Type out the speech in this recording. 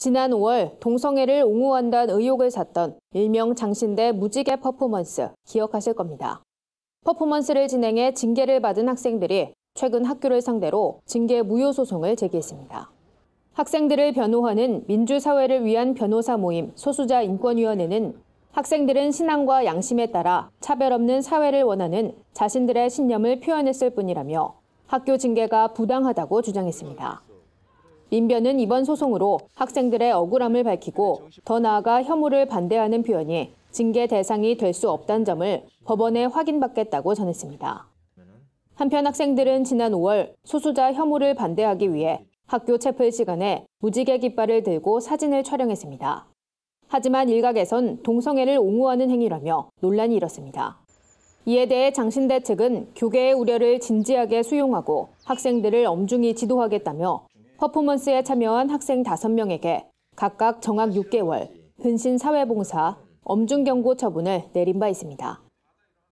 지난 5월 동성애를 옹호한다는 의혹을 샀던 일명 장신대 무지개 퍼포먼스 기억하실 겁니다. 퍼포먼스를 진행해 징계를 받은 학생들이 최근 학교를 상대로 징계 무효 소송을 제기했습니다. 학생들을 변호하는 민주사회를 위한 변호사 모임 소수자 인권위원회는 학생들은 신앙과 양심에 따라 차별 없는 사회를 원하는 자신들의 신념을 표현했을 뿐이라며 학교 징계가 부당하다고 주장했습니다. 민변은 이번 소송으로 학생들의 억울함을 밝히고 더 나아가 혐오를 반대하는 표현이 징계 대상이 될 수 없다는 점을 법원에 확인받겠다고 전했습니다. 한편 학생들은 지난 5월 소수자 혐오를 반대하기 위해 학교 채플 시간에 무지개 깃발을 들고 사진을 촬영했습니다. 하지만 일각에선 동성애를 옹호하는 행위라며 논란이 일었습니다. 이에 대해 장신대 측은 교계의 우려를 진지하게 수용하고 학생들을 엄중히 지도하겠다며 퍼포먼스에 참여한 학생 5명에게 각각 정학 6개월, 근신사회봉사, 엄중경고 처분을 내린 바 있습니다.